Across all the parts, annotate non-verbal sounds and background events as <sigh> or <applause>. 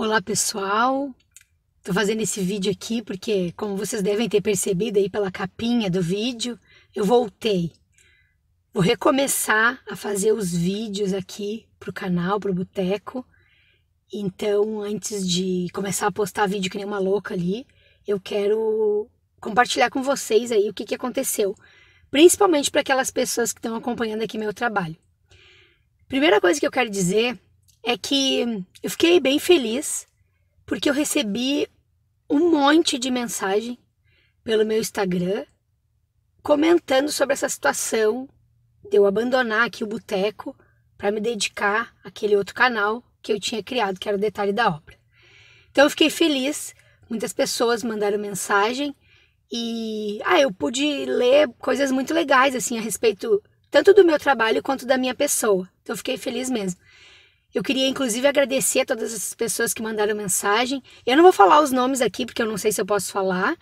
Olá pessoal, estou fazendo esse vídeo aqui porque, como vocês devem ter percebido aí pela capinha do vídeo, eu voltei. Vou recomeçar a fazer os vídeos aqui pro canal, pro Boteco. Então, antes de começar a postar vídeo que nem uma louca ali, eu quero compartilhar com vocês aí o que, que aconteceu, principalmente para aquelas pessoas que estão acompanhando aqui meu trabalho. Primeira coisa que eu quero dizer é que eu fiquei bem feliz porque eu recebi um monte de mensagem pelo meu Instagram comentando sobre essa situação de eu abandonar aqui o boteco para me dedicar àquele outro canal que eu tinha criado, que era o Detalhe da Obra. Então eu fiquei feliz, muitas pessoas mandaram mensagem e ah, eu pude ler coisas muito legais assim a respeito tanto do meu trabalho quanto da minha pessoa. Então eu fiquei feliz mesmo. Eu queria, inclusive, agradecer a todas as pessoas que mandaram mensagem. Eu não vou falar os nomes aqui, porque eu não sei se eu posso falar.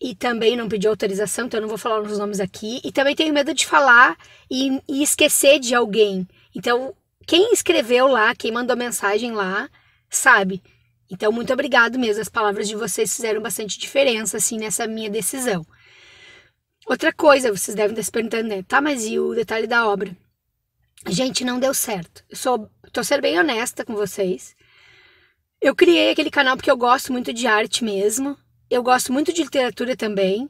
E também não pedi autorização, então eu não vou falar os nomes aqui. E também tenho medo de falar e, e esquecer de alguém. Então, quem escreveu lá, quem mandou mensagem lá, sabe. Então, muito obrigado mesmo. As palavras de vocês fizeram bastante diferença, assim, nessa minha decisão. Outra coisa, vocês devem estar se perguntando, né? Tá, mas e o detalhe da obra? Gente, não deu certo. Eu sou, tô ser bem honesta com vocês. Eu criei aquele canal porque eu gosto muito de arte mesmo. Eu gosto muito de literatura também.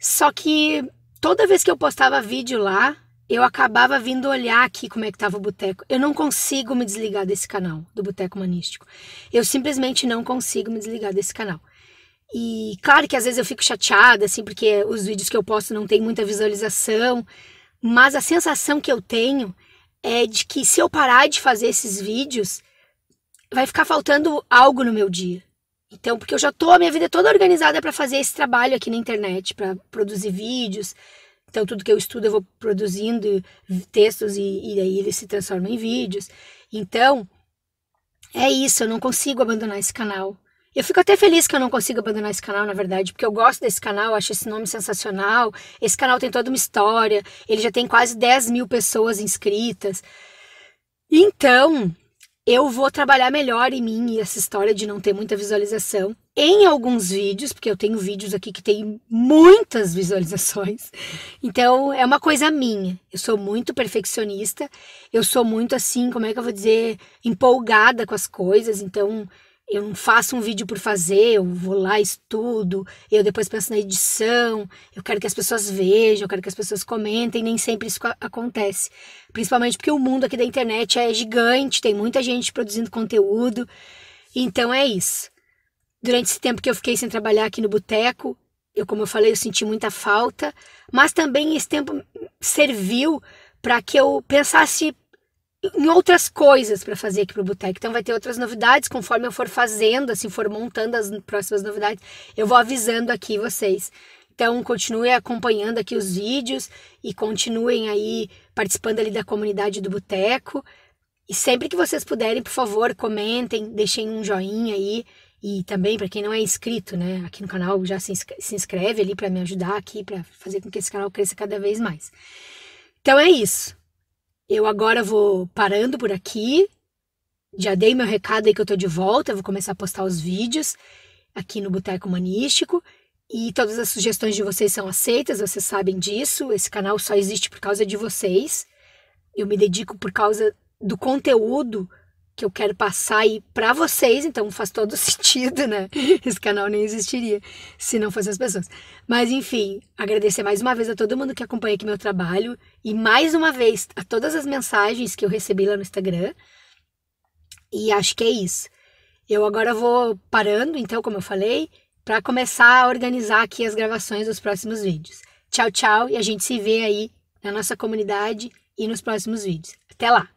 Só que toda vez que eu postava vídeo lá, eu acabava vindo olhar aqui como é que tava o boteco. Eu não consigo me desligar desse canal, do Boteco Humanístico. Eu simplesmente não consigo me desligar desse canal. E claro que às vezes eu fico chateada, assim, porque os vídeos que eu posto não tem muita visualização, mas a sensação que eu tenho é de que se eu parar de fazer esses vídeos, vai ficar faltando algo no meu dia. Então, porque eu já tô a minha vida é toda organizada para fazer esse trabalho aqui na internet, para produzir vídeos. Então, tudo que eu estudo eu vou produzindo textos e, e aí eles se transformam em vídeos. Então, é isso, eu não consigo abandonar esse canal. Eu fico até feliz que eu não consigo abandonar esse canal, na verdade, porque eu gosto desse canal, acho esse nome sensacional. Esse canal tem toda uma história, ele já tem quase 10 mil pessoas inscritas. Então, eu vou trabalhar melhor em mim essa história de não ter muita visualização em alguns vídeos, porque eu tenho vídeos aqui que tem muitas <laughs> visualizações. Então, é uma coisa minha. Eu sou muito perfeccionista, eu sou muito assim, como é que eu vou dizer, empolgada com as coisas, então eu não faço um vídeo por fazer, eu vou lá, estudo, eu depois penso na edição, eu quero que as pessoas vejam, eu quero que as pessoas comentem, nem sempre isso acontece. Principalmente porque o mundo aqui da internet é gigante, tem muita gente produzindo conteúdo, então é isso. Durante esse tempo que eu fiquei sem trabalhar aqui no boteco, eu, como eu falei, eu senti muita falta, mas também esse tempo serviu para que eu pensasse em outras coisas para fazer aqui pro Boteco. Então vai ter outras novidades conforme eu for fazendo, assim, for montando as próximas novidades, eu vou avisando aqui vocês. Então continue acompanhando aqui os vídeos e continuem aí participando ali da comunidade do Boteco. E sempre que vocês puderem, por favor, comentem, deixem um joinha aí e também para quem não é inscrito, né, aqui no canal, já se inscreve ali para me ajudar aqui para fazer com que esse canal cresça cada vez mais. Então é isso. Eu agora vou parando por aqui. Já dei meu recado aí que eu tô de volta, vou começar a postar os vídeos aqui no Boteco Humanístico. E todas as sugestões de vocês são aceitas, vocês sabem disso. Esse canal só existe por causa de vocês. Eu me dedico por causa do conteúdo que eu quero passar aí para vocês, então faz todo <laughs> sentido, né? Esse canal nem existiria se não fossem as pessoas. Mas enfim, agradecer mais uma vez a todo mundo que acompanha aqui meu trabalho e mais uma vez a todas as mensagens que eu recebi lá no Instagram. E acho que é isso. Eu agora vou parando, então, como eu falei, para começar a organizar aqui as gravações dos próximos vídeos. Tchau, tchau e a gente se vê aí na nossa comunidade e nos próximos vídeos. Até lá.